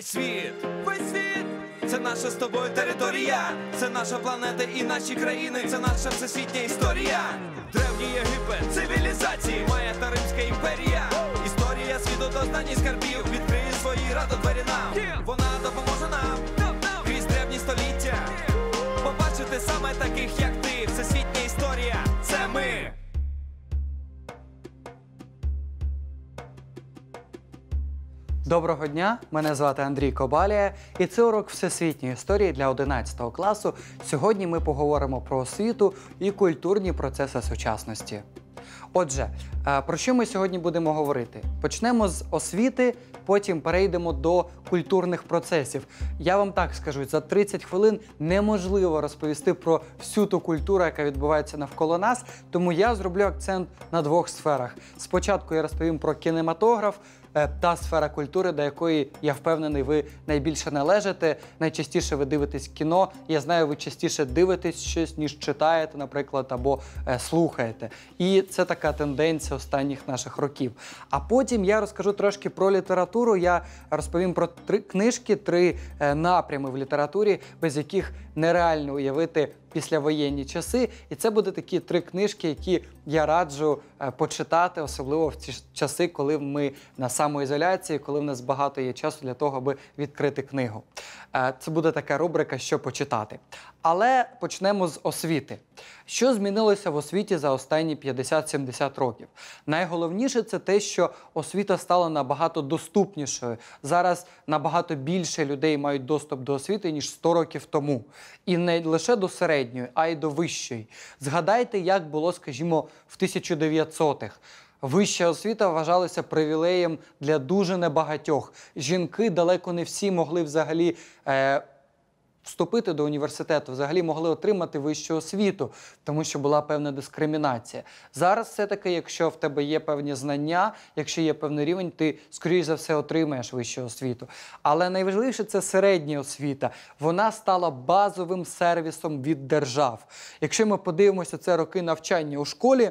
весь світ, весь світ, це наша з тобою територія, це наша планета і наші країни, це наша всесвітня історія. Древній Єгипет, цивілізації, має та Римська імперія. Історія світу до останніх скарбів. Відкриє свої радо двері нам. Вона допоможе нам крізь древні століття. Побачити саме таких, як. Доброго дня, мене звати Андрій Кобалія, і це урок всесвітньої історії для 11 класу. Сьогодні ми поговоримо про освіту і культурні процеси сучасності. Отже, е, про що ми сьогодні будемо говорити? Почнемо з освіти, потім перейдемо до культурних процесів. Я вам так скажу: за 30 хвилин неможливо розповісти про всю ту культуру, яка відбувається навколо нас. Тому я зроблю акцент на двох сферах. Спочатку я розповім про кінематограф, Е, та сфера культури, до якої я впевнений, ви найбільше належите. Найчастіше ви дивитесь кіно. Я знаю, ви частіше дивитесь щось, ніж читаєте, наприклад, або е, слухаєте. І це така тенденція останніх наших років. А потім я розкажу трошки про літературу. Я розповім про три книжки, три е, напрями в літературі, без яких нереально уявити післявоєнні часи. І це буде такі три книжки, які я раджу е, почитати, особливо в ці часи, коли ми на самоізоляції, коли в нас багато є часу для того, аби відкрити книгу. Е, це буде така рубрика, що почитати. Але почнемо з освіти. Що змінилося в освіті за останні 50-70 років? Найголовніше це те, що освіта стала набагато доступнішою. Зараз набагато більше людей мають доступ до освіти ніж 100 років тому, і не лише до середньої, а й до вищої. Згадайте, як було, скажімо, в 1900-х. Вища освіта вважалася привілеєм для дуже небагатьох. Жінки далеко не всі могли взагалі. Е вступити до університету, взагалі могли отримати вищу освіту, тому що була певна дискримінація. Зараз все-таки, якщо в тебе є певні знання, якщо є певний рівень, ти скоріш за все отримаєш вищу освіту. Але найважливіше це середня освіта. Вона стала базовим сервісом від держав. Якщо ми подивимося це роки навчання у школі.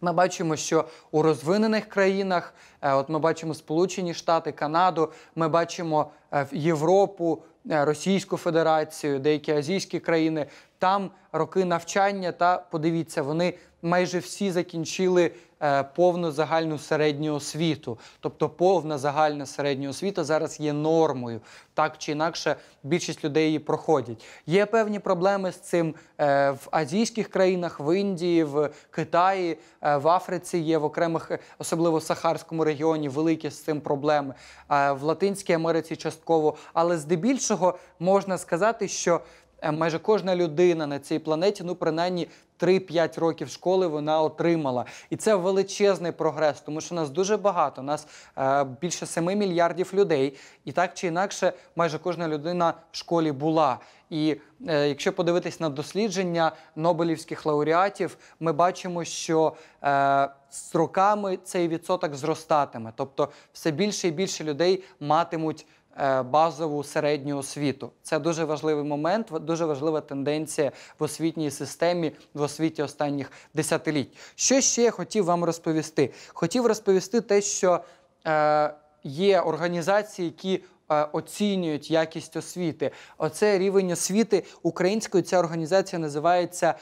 Ми бачимо, що у розвинених країнах, е, от ми бачимо Сполучені Штати, Канаду, ми бачимо е, Європу, Е, Російську Федерацію, деякі азійські країни. Там роки навчання, та подивіться, вони майже всі закінчили Е, повну загальну середню освіту. Тобто повна загальна середня освіта зараз є нормою, так чи інакше більшість людей її проходять. Є певні проблеми з цим е, в азійських країнах, в Індії, в Китаї, е, в Африці є в окремих, особливо в Сахарському регіоні, великі з цим проблеми, в Латинській Америці частково. Але здебільшого можна сказати, що майже кожна людина на цій планеті, ну принаймні 3-5 років школи вона отримала, і це величезний прогрес, тому що нас дуже багато. Нас е, більше 7 мільярдів людей, і так чи інакше, майже кожна людина в школі була. І е, якщо подивитись на дослідження Нобелівських лауреатів, ми бачимо, що е, з роками цей відсоток зростатиме, тобто все більше і більше людей матимуть. Е, базову середню освіту. Це дуже важливий момент, дуже важлива тенденція в освітній системі в освіті останніх десятиліть. Що ще я хотів вам розповісти? Хотів розповісти те, що е, є організації, які е, Оцінюють якість освіти. Оце рівень освіти українською. Ця організація називається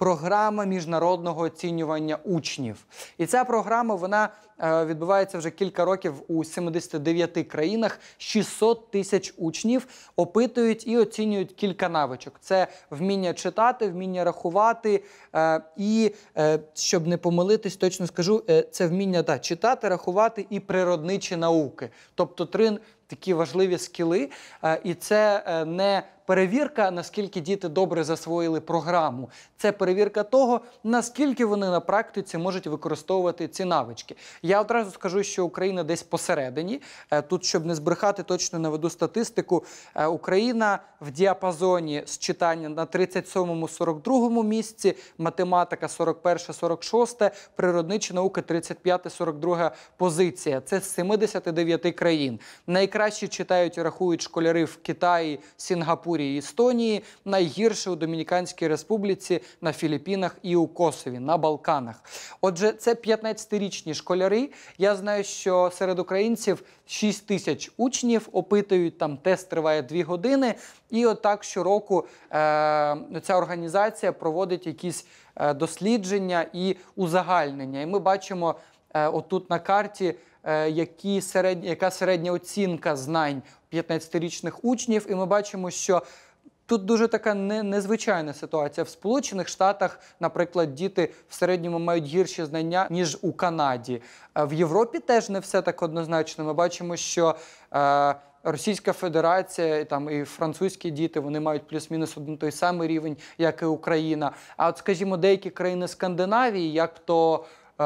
програма міжнародного оцінювання учнів. І ця програма вона е, відбувається вже кілька років у 79 країнах. 600 тисяч учнів опитують і оцінюють кілька навичок: це вміння читати, вміння рахувати. Е, і е, щоб не помилитись, точно скажу це вміння та читати, рахувати і природничі науки, тобто три такі важливі скіли, і це не перевірка, наскільки діти добре засвоїли програму. Це перевірка того, наскільки вони на практиці можуть використовувати ці навички. Я одразу скажу, що Україна десь посередині. Е, тут, щоб не збрехати, точно наведу статистику. Е, Україна в діапазоні з читання на 37-42 місці, математика 41-46, природнича наука 35-42 позиція. Це з 79 країн. Найкраще читають і рахують школяри в Китаї, Сінгапурі території Естонії, найгірше у Домініканській Республіці, на Філіппінах і у Косові на Балканах. Отже, це 15-річні школяри. Я знаю, що серед українців 6 тисяч учнів опитують там тест триває 2 години, і отак щороку е- ця організація проводить якісь е, дослідження і узагальнення. І ми бачимо е отут на карті. Е, які середня, яка середня оцінка знань 15-річних учнів, і ми бачимо, що Тут дуже така не, незвичайна ситуація. В Сполучених Штатах, наприклад, діти в середньому мають гірші знання ніж у Канаді. Е, в Європі теж не все так однозначно. Ми бачимо, що е, Російська Федерація там і французькі діти вони мають плюс-мінус один той самий рівень, як і Україна. А от, скажімо, деякі країни Скандинавії, як то е,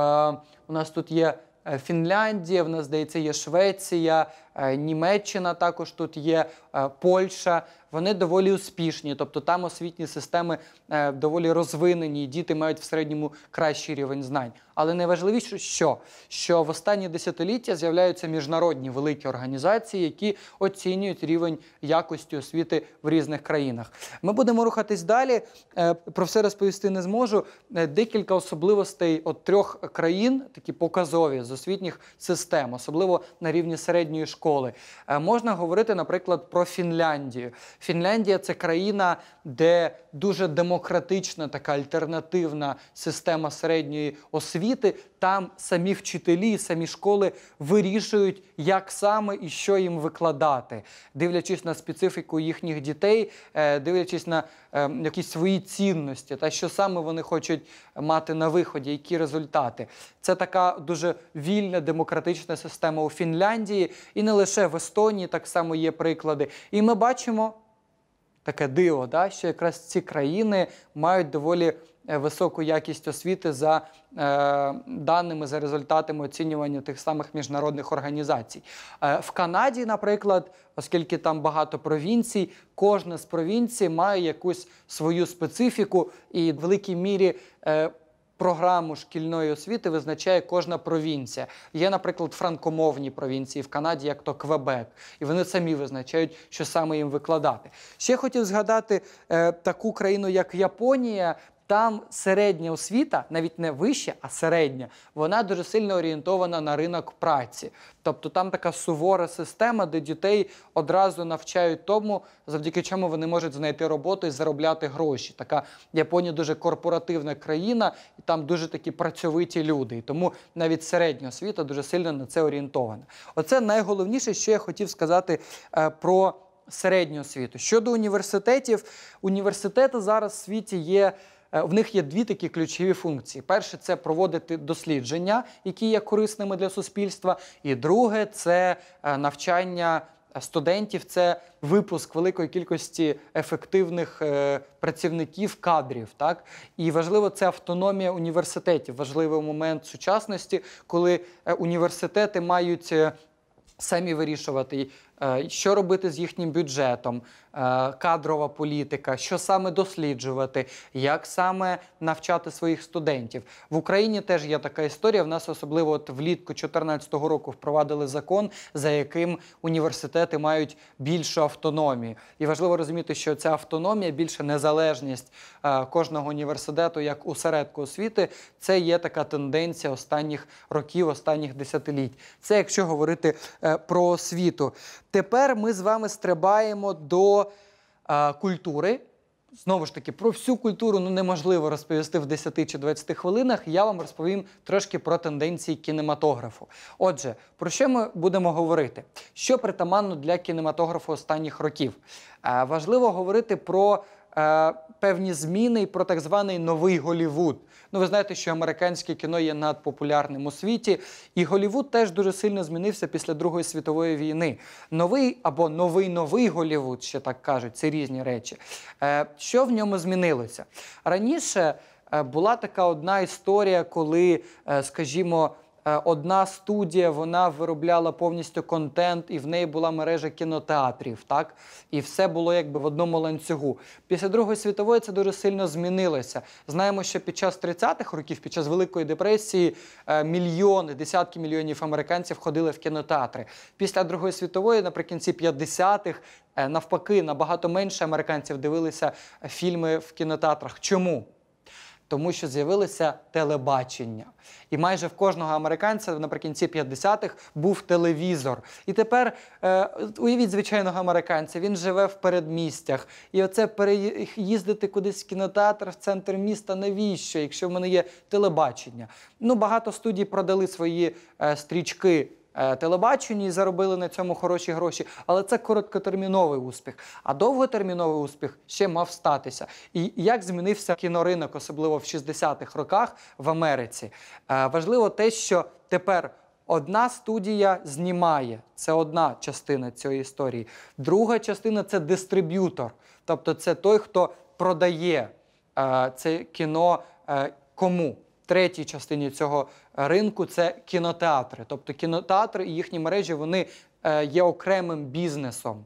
у нас тут є Е, Фінляндія, в нас здається, є Швеція, Е, Німеччина також тут є, е, Польща. Вони доволі успішні, тобто там освітні системи е, доволі розвинені, діти мають в середньому кращий рівень знань. Але найважливіше, що Що в останні десятиліття з'являються міжнародні великі організації, які оцінюють рівень якості освіти в різних країнах. Ми будемо рухатись далі. Про все розповісти не зможу. Декілька особливостей от трьох країн, такі показові з освітніх систем, особливо на рівні середньої школи школи. Е, можна говорити, наприклад, про Фінляндію. Фінляндія це країна, де дуже демократична така альтернативна система середньої освіти там самі вчителі, самі школи вирішують, як саме і що їм викладати, дивлячись на специфіку їхніх дітей, е, дивлячись на е, якісь свої цінності, та що саме вони хочуть мати на виході, які результати. Це така дуже вільна демократична система у Фінляндії, і не лише в Естонії, так само є приклади. І ми бачимо. Таке диво, да, що якраз ці країни мають доволі Е, високу якість освіти за е, даними за результатами оцінювання тих самих міжнародних організацій. Е, в Канаді, наприклад, оскільки там багато провінцій, кожна з провінцій має якусь свою специфіку і в великій мірі. Програму шкільної освіти визначає кожна провінція. Є, наприклад, франкомовні провінції в Канаді, як то Квебек, і вони самі визначають, що саме їм викладати. Ще хотів згадати е, таку країну, як Японія, там середня освіта, навіть не вища, а середня, вона дуже сильно орієнтована на ринок праці. Тобто там така сувора система, де дітей одразу навчають тому, завдяки чому вони можуть знайти роботу і заробляти гроші. Така Японія дуже корпоративна країна, і там дуже такі працьовиті люди. І тому навіть середня освіта дуже сильно на це орієнтована. Оце найголовніше, що я хотів сказати е, про середню освіту. Щодо університетів, університети зараз в світі є. Е, в них є дві такі ключові функції: перше це проводити дослідження, які є корисними для суспільства, і друге це е, навчання. Студентів це випуск великої кількості ефективних е, працівників кадрів, так і важливо це автономія університетів. Важливий момент сучасності, коли університети мають самі вирішувати Е, що робити з їхнім бюджетом, е, кадрова політика, що саме досліджувати, як саме навчати своїх студентів в Україні. Теж є така історія. В нас особливо от влітку 2014 року впровадили закон, за яким університети мають більшу автономію. І важливо розуміти, що ця автономія, більша незалежність е, кожного університету як усередку освіти, це є така тенденція останніх років, останніх десятиліть. Це якщо говорити про освіту. Тепер ми з вами стрибаємо до е, культури. Знову ж таки, про всю культуру ну неможливо розповісти в 10 чи 20 хвилинах. Я вам розповім трошки про тенденції кінематографу. Отже, про що ми будемо говорити? Що притаманно для кінематографу останніх років? Е, важливо говорити про е, певні зміни і про так званий новий Голівуд. Ну, ви знаєте, що американське кіно є надпопулярним у світі, і Голівуд теж дуже сильно змінився після Другої світової війни. Новий або новий новий Голівуд, ще так кажуть, це різні речі. Е, що в ньому змінилося раніше? Е, була така одна історія, коли, е, скажімо, Е, одна студія вона виробляла повністю контент, і в неї була мережа кінотеатрів. Так і все було якби в одному ланцюгу. Після Другої світової це дуже сильно змінилося. Знаємо, що під час 30-х років, під час Великої депресії, е, мільйони, десятки мільйонів американців ходили в кінотеатри. Після Другої світової, наприкінці 50-х, е, навпаки, набагато менше американців дивилися фільми в кінотеатрах. Чому? тому що з'явилося телебачення. І майже в кожного американця наприкінці 50-х був телевізор. І тепер е, уявіть звичайного американця, він живе в передмістях. І оце переїздити кудись в кінотеатр в центр міста. Навіщо? Якщо в мене є телебачення? Ну багато студій продали свої е, стрічки. Е, телебаченні і заробили на цьому хороші гроші, але це короткотерміновий успіх. А довготерміновий успіх ще мав статися. І як змінився кіноринок, особливо в 60-х роках в Америці? Е, важливо те, що тепер. Одна студія знімає, це одна частина цієї історії. Друга частина це дистриб'ютор. Тобто це той, хто продає е, це кіно е, кому третій частині цього е, ринку це кінотеатри. Тобто кінотеатри і їхні мережі вони е, є окремим бізнесом.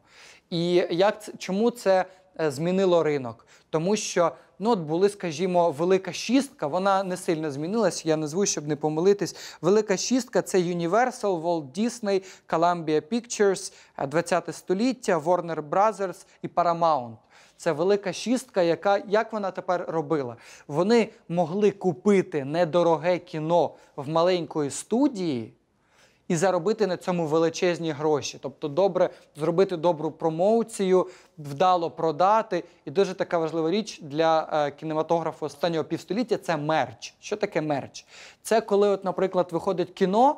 І як це чому це е, змінило ринок? Тому що ну от були, скажімо, велика шістка. Вона не сильно змінилася. Я назву, щоб не помилитись. Велика шістка це Universal, Walt Disney, Columbia Pictures, 20 століття, Warner Brothers і Paramount. Це велика шістка, яка як вона тепер робила? Вони могли купити недороге кіно в маленької студії. І заробити на цьому величезні гроші, тобто добре зробити добру промоцію, вдало продати. І дуже така важлива річ для е, кінематографу останнього півстоліття це мерч. Що таке мерч? Це коли, от, наприклад, виходить кіно.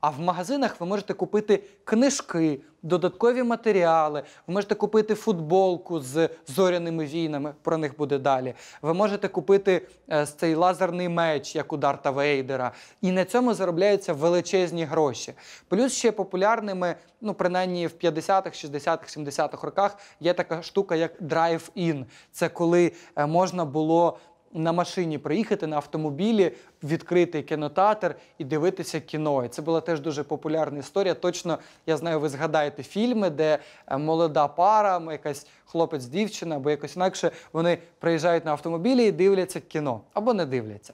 А в магазинах ви можете купити книжки, додаткові матеріали, ви можете купити футболку з зоряними війнами, про них буде далі. Ви можете купити е, цей лазерний меч, як у Дарта Вейдера. І на цьому заробляються величезні гроші. Плюс ще популярними, ну принаймні в 50-х, 60-х, 70-х роках є така штука, як драйв-ін. Це коли е, можна було на машині приїхати на автомобілі, відкрити кінотеатр і дивитися кіно. І Це була теж дуже популярна історія. Точно я знаю, ви згадаєте фільми, де е, молода пара, якась хлопець, дівчина або якось інакше вони приїжджають на автомобілі і дивляться кіно або не дивляться.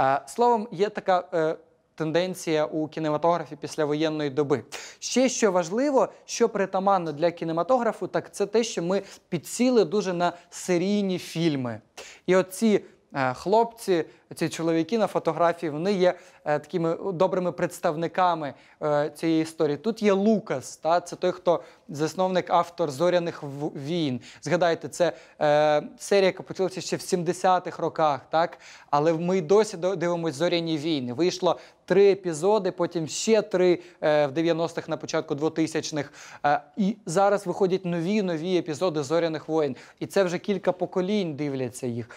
Е, словом, є така. Е, тенденція у кінематографі після воєнної доби. Ще що важливо, що притаманно для кінематографу, так це те, що ми підсіли дуже на серійні фільми. І оці Е, хлопці, ці чоловіки на фотографії, вони є е, такими добрими представниками е, цієї історії. Тут є Лукас, та це той, хто засновник автор зоряних війн. Згадайте, це серія, яка почалася ще в 70-х роках, так але ми досі дивимося зоряні війни. Вийшло. Три епізоди, потім ще три е, в 90-х на початку 2000-х. Е, і зараз виходять нові нові епізоди зоряних воїн. І це вже кілька поколінь дивляться їх.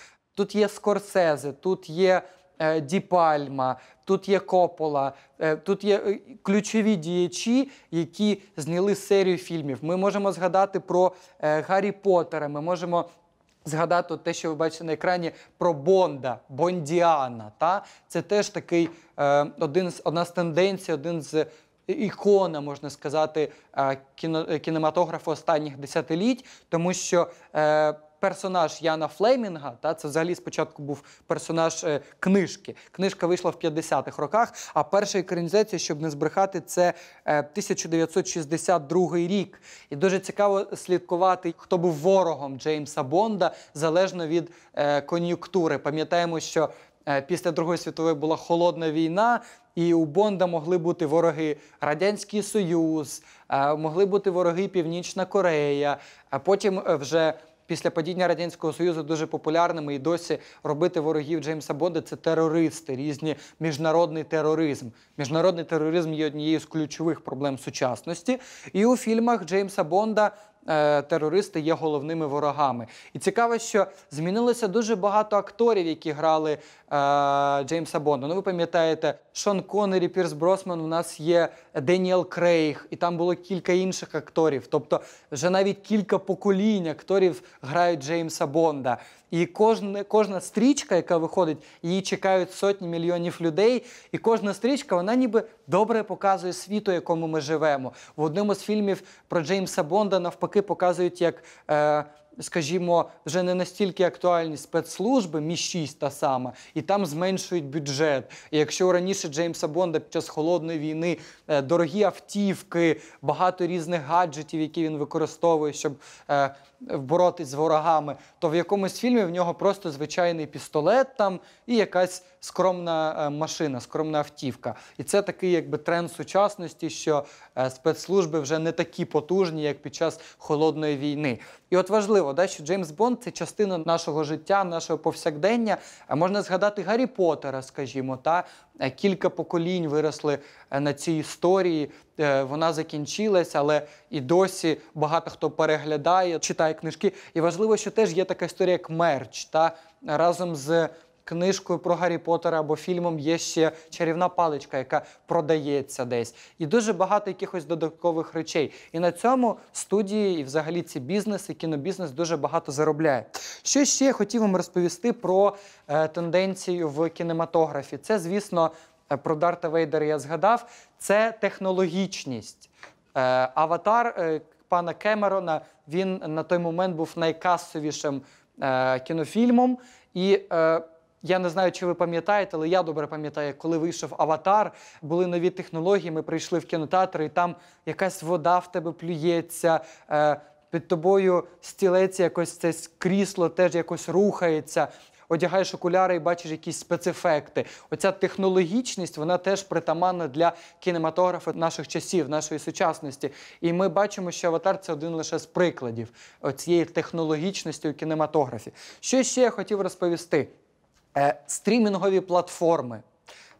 Тут є Скорсезе, тут є е, Ді Пальма, тут є Копола, е, тут є е, ключові діячі, які зняли серію фільмів. Ми можемо згадати про е, Гаррі Поттера, Ми можемо. Згадати те, що ви бачите на екрані, про Бонда, Бондіана. Та? Це теж такий е, один з одна з тенденцій, один з е, ікона, можна сказати, е, кіно, е, кінематографу останніх десятиліть, тому що. Е, персонаж Яна Флемінга, та це взагалі спочатку був персонаж е, книжки. Книжка вийшла в 50-х роках. А перша екранізація, щоб не збрехати, це е, 1962 рік. І дуже цікаво слідкувати, хто був ворогом Джеймса Бонда залежно від е, кон'юнктури. Пам'ятаємо, що е, Після Другої світової була холодна війна, і у Бонда могли бути вороги Радянський Союз, е, могли бути вороги Північна Корея. А потім е, вже після падіння радянського союзу дуже популярними і досі робити ворогів Джеймса Бонда це терористи, різні міжнародний тероризм. Міжнародний тероризм є однією з ключових проблем сучасності. І у фільмах Джеймса Бонда Е, терористи є головними ворогами. І цікаво, що змінилося дуже багато акторів, які грали е, Джеймса Бонда. Ну, ви пам'ятаєте, Шон Коннері, Пірс Бросман. У нас є Деніел Крейг, і там було кілька інших акторів. Тобто, вже навіть кілька поколінь акторів грають Джеймса Бонда. І кожне кожна стрічка, яка виходить, її чекають сотні мільйонів людей. І кожна стрічка, вона ніби добре показує світу, якому ми живемо. В одному з фільмів про Джеймса Бонда навпаки показують, як. Е, Скажімо, вже не настільки актуальні спецслужби мі 6 та сама, і там зменшують бюджет. І Якщо раніше Джеймса Бонда під час холодної війни е, дорогі автівки, багато різних гаджетів, які він використовує, щоб е, боротись з ворогами, то в якомусь фільмі в нього просто звичайний пістолет там і якась скромна е, машина, скромна автівка. І це такий, якби тренд сучасності, що е, спецслужби вже не такі потужні, як під час холодної війни. І от важливо, да, що Джеймс Бонд це частина нашого життя, нашого повсякдення. А можна згадати Гаррі Поттера, скажімо, та Е, кілька поколінь виросли е, на цій історії. Е, вона закінчилась, але і досі багато хто переглядає, читає книжки. І важливо, що теж є така історія, як мерч та разом з книжкою про Гаррі Поттера або фільмом є ще чарівна паличка, яка продається десь, і дуже багато якихось додаткових речей. І на цьому студії, і взагалі ці бізнеси, кінобізнес дуже багато заробляє. Що ще я хотів вам розповісти про е, тенденцію в кінематографі? Це, звісно, е, про Дарта Вейдера я згадав. Це технологічність. Е, аватар е, пана Кемерона він на той момент був найкасовішим е, кінофільмом і. Е, я не знаю, чи ви пам'ятаєте, але я добре пам'ятаю, коли вийшов аватар, були нові технології. Ми прийшли в кінотеатр, і там якась вода в тебе плюється. Е, під тобою стілець, якось це крісло теж якось рухається. Одягаєш окуляри і бачиш якісь спецефекти. Оця технологічність вона теж притаманна для кінематографа наших часів, нашої сучасності. І ми бачимо, що аватар це один лише з прикладів цієї технологічності у кінематографі. Що ще я хотів розповісти? е, стрімінгові платформи.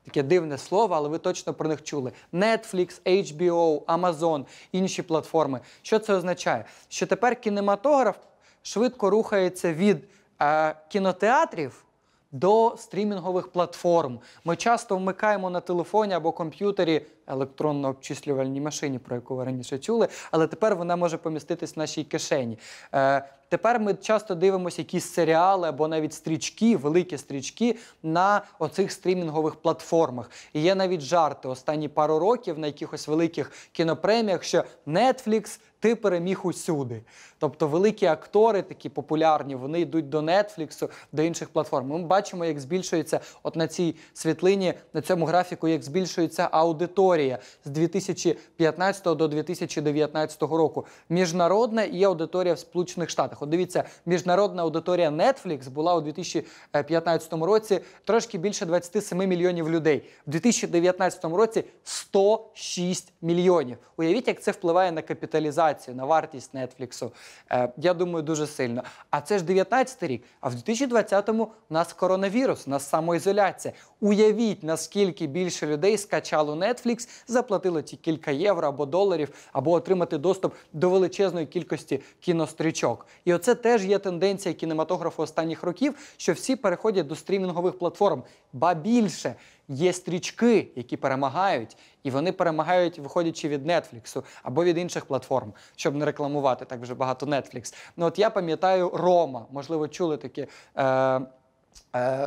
Таке дивне слово, але ви точно про них чули: Netflix, HBO, Amazon, інші платформи. Що це означає? Що тепер кінематограф швидко рухається від е, кінотеатрів до стрімінгових платформ. Ми часто вмикаємо на телефоні або комп'ютері електронно обчислювальній машині, про яку ви раніше чули, але тепер вона може поміститись в нашій кишені. Е, Тепер ми часто дивимося якісь серіали або навіть стрічки, великі стрічки на оцих стрімінгових платформах. І є навіть жарти останні пару років на якихось великих кінопреміях, що Netflix – ти переміг усюди. Тобто великі актори, такі популярні, вони йдуть до Нетфліксу, до інших платформ. Ми бачимо, як збільшується от на цій світлині, на цьому графіку, як збільшується аудиторія з 2015 до 2019 року. Міжнародна і аудиторія в Сполучених Штатах. От дивіться, міжнародна аудиторія Netflix була у 2015 році трошки більше 27 мільйонів людей. У 2019 році 106 мільйонів. Уявіть, як це впливає на капіталізацію інфляцію, на вартість нетфліксу. Е, я думаю, дуже сильно. А це ж 19 рік. А в 2020-му у нас коронавірус, у нас самоізоляція. Уявіть, наскільки більше людей скачало Netflix, заплатило ті кілька євро або доларів, або отримати доступ до величезної кількості кінострічок. І оце теж є тенденція кінематографу останніх років, що всі переходять до стрімінгових платформ, ба більше є стрічки, які перемагають, і вони перемагають, виходячи від Нетфліксу або від інших платформ, щоб не рекламувати так вже багато Нетфлікс. Ну от я пам'ятаю Рома, можливо, чули такі. Е, е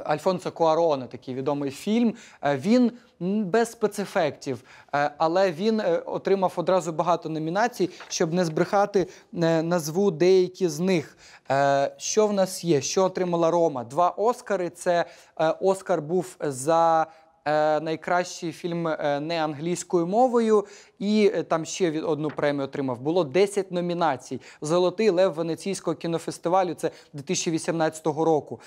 Альфонсо Куарона, такий відомий фільм. Е, він без спецефектів, е, але він отримав одразу багато номінацій, щоб не збрехати назву деякі з них. Що в нас є? Що отримала Рома? Два Оскари. Це Оскар був за Е, найкращий фільм е, не англійською мовою, і е, там ще від одну премію отримав. Було 10 номінацій. Золотий лев Венеційського кінофестивалю. Це 2018 року.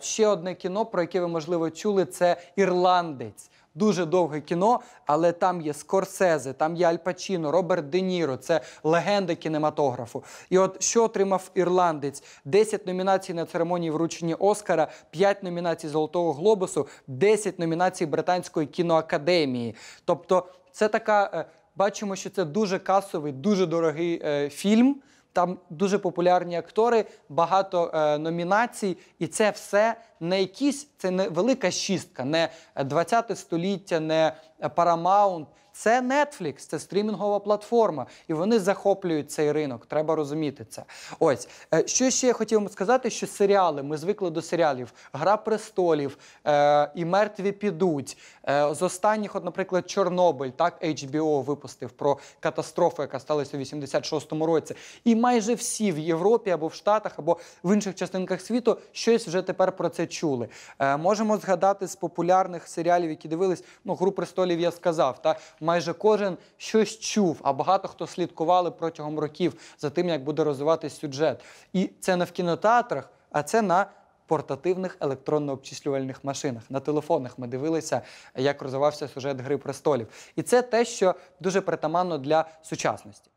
Ще одне кіно, про яке ви можливо чули, це Ірландець. Дуже довге кіно, але там є Скорсезе, там є Аль Пачіно, Роберт Де Ніро. Це легенди кінематографу. І от що отримав ірландець: 10 номінацій на церемонії вручення Оскара, 5 номінацій Золотого Глобусу, 10 номінацій Британської кіноакадемії. Тобто, це така е, бачимо, що це дуже касовий, дуже дорогий е, фільм. Там дуже популярні актори, багато е, номінацій, і це все не якісь, це не велика шістка, не 20-те е, століття, не е, Paramount, це Netflix, це стрімінгова платформа, і вони захоплюють цей ринок. Треба розуміти це. Ось е, що ще я хотів сказати, що серіали ми звикли до серіалів: Гра престолів е, і мертві підуть. Е, з останніх, от, наприклад, Чорнобиль, так HBO випустив про катастрофу, яка сталася у 86-му році. І майже всі в Європі або в Штатах, або в інших частинках світу щось вже тепер про це чули. Е, можемо згадати з популярних серіалів, які дивились. Ну, гру престолів я сказав. Та майже кожен щось чув, а багато хто слідкували протягом років за тим, як буде розвиватись сюжет. І це не в кінотеатрах, а це на Портативних електронно-обчислювальних машинах на телефонах ми дивилися, як розвивався сюжет Гри престолів, і це те, що дуже притаманно для сучасності.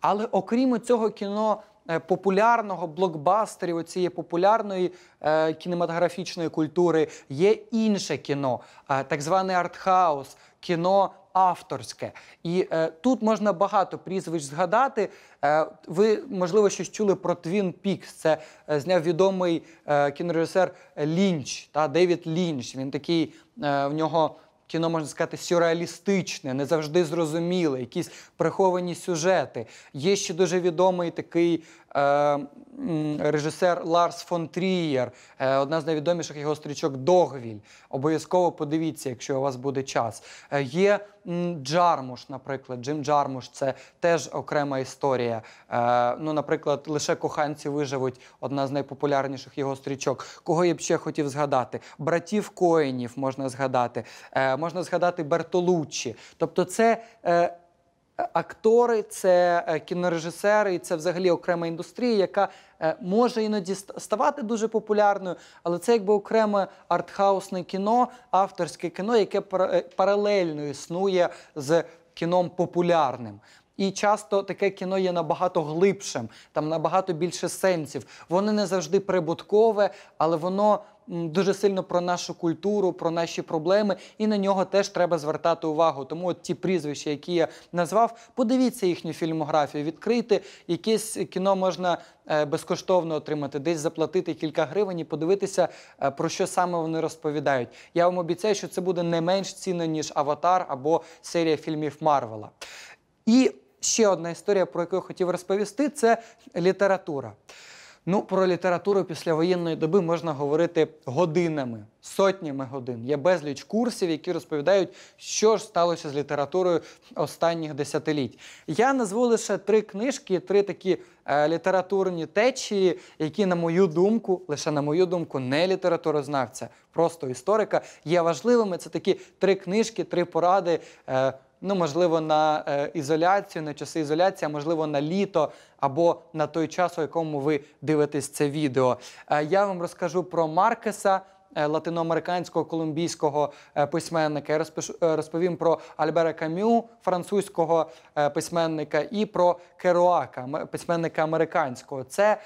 Але окрім цього кіно е, популярного блокбастерів, цієї популярної е, кінематографічної культури, є інше кіно, е, так званий артхаус, кіно авторське. І е, тут можна багато прізвищ згадати. Е, ви можливо щось чули про Твін Пікс. Це е, зняв відомий е, кінорежисер Лінч та Девід Лінч. Він такий е, в нього. Кіно можна сказати сюрреалістичне, не завжди зрозуміле, якісь приховані сюжети. Є ще дуже відомий такий Е, режисер Ларс фон Трієр, е, одна з найвідоміших його стрічок Догвіль. Обов'язково подивіться, якщо у вас буде час. Е, є Джармуш, наприклад, Джим Джармуш це теж окрема історія. Ну, наприклад, лише коханці виживуть одна з найпопулярніших його стрічок. Кого я б ще хотів згадати? Братів коїнів можна згадати, можна згадати Бертолуччі. Тобто, це актори, це е, кінорежисери, і це взагалі окрема індустрія, яка е, може іноді ставати дуже популярною, але це якби окреме артхаусне кіно, авторське кіно, яке е, паралельно існує з кіном популярним. І часто таке кіно є набагато глибшим, там набагато більше сенсів. Воно не завжди прибуткове, але воно дуже сильно про нашу культуру, про наші проблеми, і на нього теж треба звертати увагу. Тому от ті прізвища, які я назвав, подивіться їхню фільмографію, відкрийте якесь кіно можна е, безкоштовно отримати, десь заплатити кілька гривень і подивитися, е, про що саме вони розповідають. Я вам обіцяю, що це буде не менш цінно ніж Аватар або серія фільмів Марвела. І ще одна історія, про яку я хотів розповісти, це література. Ну, про літературу післявоєнної доби можна говорити годинами, сотнями годин. Є безліч курсів, які розповідають, що ж сталося з літературою останніх десятиліть. Я назву лише три книжки, три такі е, літературні течії, які, на мою думку, лише на мою думку, не літературознавця, просто історика, є важливими. Це такі три книжки, три поради. Е, ну можливо, на е, ізоляцію, на часи ізоляції, а можливо, на літо або на той час, у якому ви дивитесь це відео. Е, я вам розкажу про Маркеса. Е, латиноамериканського колумбійського е, письменника. Я е, розповім про Альбера Камю, французького письменника, і про Керуака, письменника американського. Це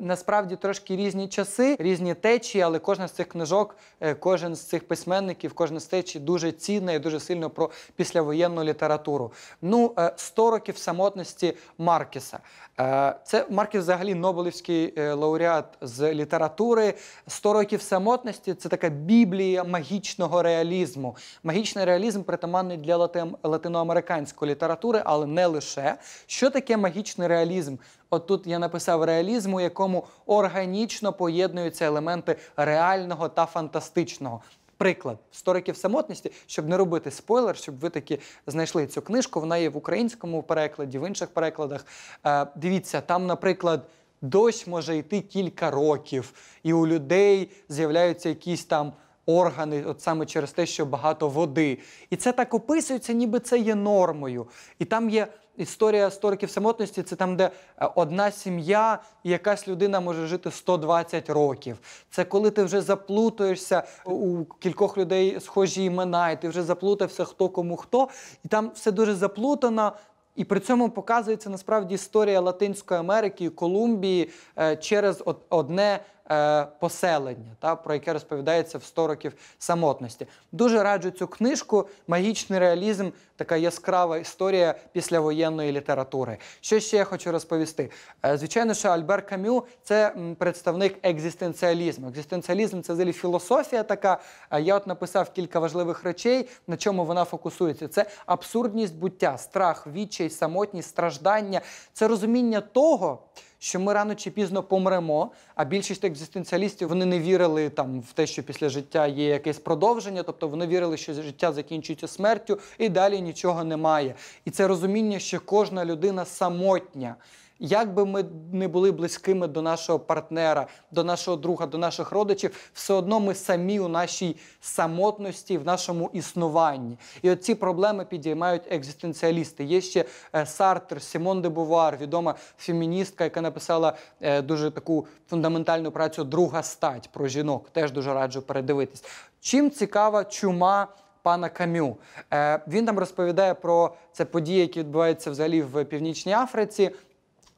насправді трошки різні часи, різні течії, але кожна з цих книжок, кожен з цих письменників, кожна з течій дуже цінна і дуже сильно про післявоєнну літературу. Ну, 100 років самотності Маркіса. Е, це Марків взагалі Нобелівський е, лауреат з літератури. сто років самотності це така біблія магічного реалізму. Магічний реалізм притаманний для латиноамериканської літератури, але не лише. Що таке магічний реалізм? От тут я написав реалізм, у якому органічно поєднуються елементи реального та фантастичного приклад 100 років самотності, щоб не робити спойлер, щоб ви таки знайшли цю книжку. Вона є в українському перекладі, в інших перекладах. Е, дивіться, там, наприклад. Дощ може йти кілька років, і у людей з'являються якісь там органи, от саме через те, що багато води. І це так описується, ніби це є нормою. І там є історія стороків самотності це там, де е, одна сім'я і якась людина може жити 120 років. Це коли ти вже заплутаєшся у кількох людей схожі імена, і ти вже заплутався хто кому хто, і там все дуже заплутано. І при цьому показується насправді історія Латинської Америки і Колумбії е, через одне е, поселення, та про яке розповідається в 100 років самотності. Дуже раджу цю книжку. Магічний реалізм, така яскрава історія післявоєнної літератури. Що ще я хочу розповісти? Е, звичайно, що Альбер Камю це представник екзистенціалізму. Екзистенціалізм це взагалі філософія. Така я от написав кілька важливих речей, на чому вона фокусується. Це абсурдність буття, страх, відчай, самотність, страждання, це розуміння того що ми рано чи пізно помремо. А більшість екзистенціалістів вони не вірили там в те, що після життя є якесь продовження, тобто вони вірили, що життя закінчується смертю, і далі нічого немає. І це розуміння, що кожна людина самотня. Як би ми не були близькими до нашого партнера, до нашого друга, до наших родичів, все одно ми самі у нашій самотності, в нашому існуванні. І оці проблеми підіймають екзистенціалісти. Є ще е, Сартер, Сімон де Бувар, відома феміністка, яка написала е, дуже таку фундаментальну працю Друга стать про жінок. Теж дуже раджу передивитись. Чим цікава чума? Пана Камю е, він там розповідає про це події, які відбуваються взагалі в Північній Африці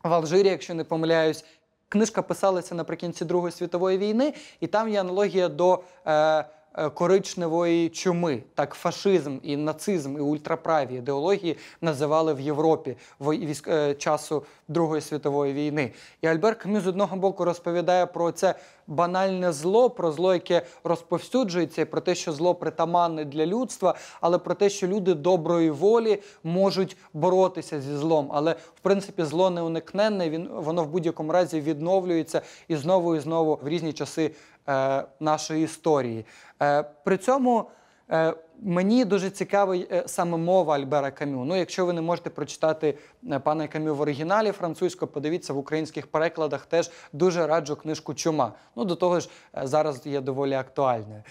в Алжирі, якщо не помиляюсь. Книжка писалася наприкінці Другої світової війни, і там є аналогія до. Е, Е, коричневої чуми, так фашизм і нацизм, і ультраправі ідеології називали в Європі в е, часу Другої світової війни. І Альберт Камю з одного боку розповідає про це банальне зло, про зло, яке розповсюджується, і про те, що зло притаманне для людства, але про те, що люди доброї волі можуть боротися зі злом. Але в принципі зло неуникненне. Він воно в будь-якому разі відновлюється і знову і знову в різні часи. Е, нашої історії. Е, при цьому е, мені дуже цікавий саме мова Альбера Камю. Ну, якщо ви не можете прочитати пана Камю в оригіналі французько, подивіться в українських перекладах. Теж дуже раджу книжку Чума. Ну до того ж, зараз є доволі актуальною.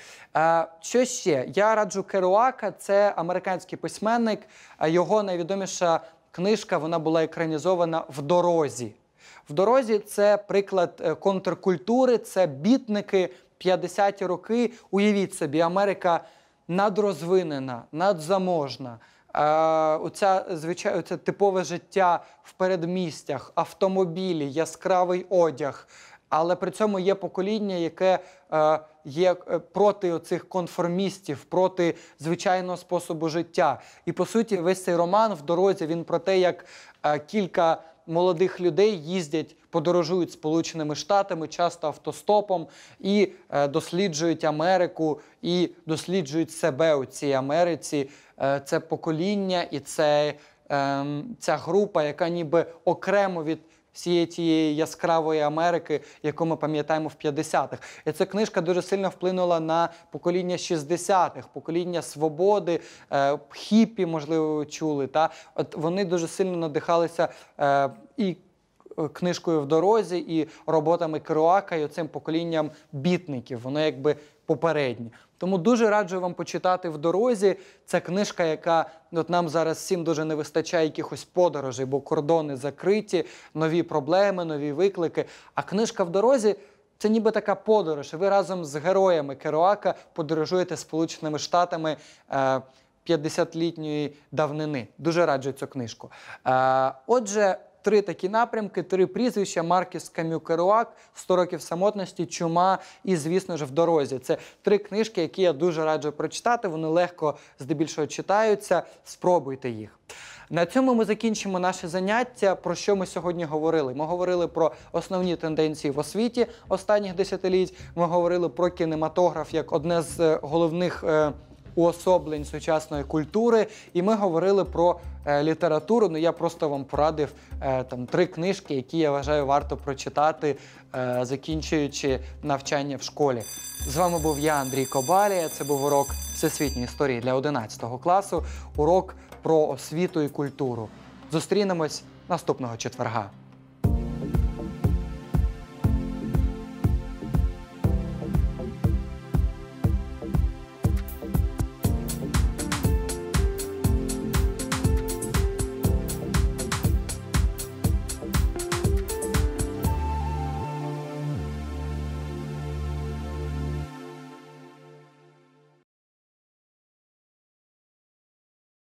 Що ще? Я раджу Керуака, це американський письменник. Його найвідоміша книжка вона була екранізована в дорозі. В дорозі це приклад е, контркультури, це бітники 50-ті роки. Уявіть собі, Америка надрозвинена, надзаможна. Оця звичайно це типове життя в передмістях, автомобілі, яскравий одяг. Але при цьому є покоління, яке е, є е, проти цих конформістів, проти звичайного способу життя. І по суті, весь цей роман в дорозі він про те, як е, кілька молодих людей їздять, подорожують Сполученими Штатами, часто автостопом і е, досліджують Америку, і досліджують себе у цій Америці. Е, це покоління і це ем, ця група, яка ніби окремо від всієї тієї яскравої Америки, яку ми пам'ятаємо в 50-х. І ця книжка дуже сильно вплинула на покоління 60-х, покоління свободи, е, хіпі, можливо, чули. Та от вони дуже сильно надихалися е, і. Е, книжкою в дорозі і роботами Керуака і оцим поколінням бітників. Воно якби попередні. Тому дуже раджу вам почитати в дорозі. Це книжка, яка от нам зараз всім дуже не вистачає якихось подорожей, бо кордони закриті, нові проблеми, нові виклики. А книжка в дорозі. Це ніби така подорож. Ви разом з героями Керуака подорожуєте Сполученими Штатами 50-літньої е, давнини. Дуже раджу цю книжку. Е, отже, три такі напрямки, три прізвища: Маркіс Кам'ю Керуак, «100 років самотності, чума і, звісно ж, в дорозі. Це три книжки, які я дуже раджу прочитати. Вони легко здебільшого читаються. Спробуйте їх. На цьому ми закінчимо наше заняття. Про що ми сьогодні говорили? Ми говорили про основні тенденції в освіті останніх десятиліть. Ми говорили про кінематограф як одне з е, головних. Е, уособлень сучасної культури. І ми говорили про е, літературу. Ну я просто вам порадив е, там три книжки, які я вважаю варто прочитати, е, закінчуючи навчання в школі. З вами був я, Андрій Кобалія. Це був урок всесвітньої історії для 11 класу. Урок про освіту і культуру. Зустрінемось наступного четверга.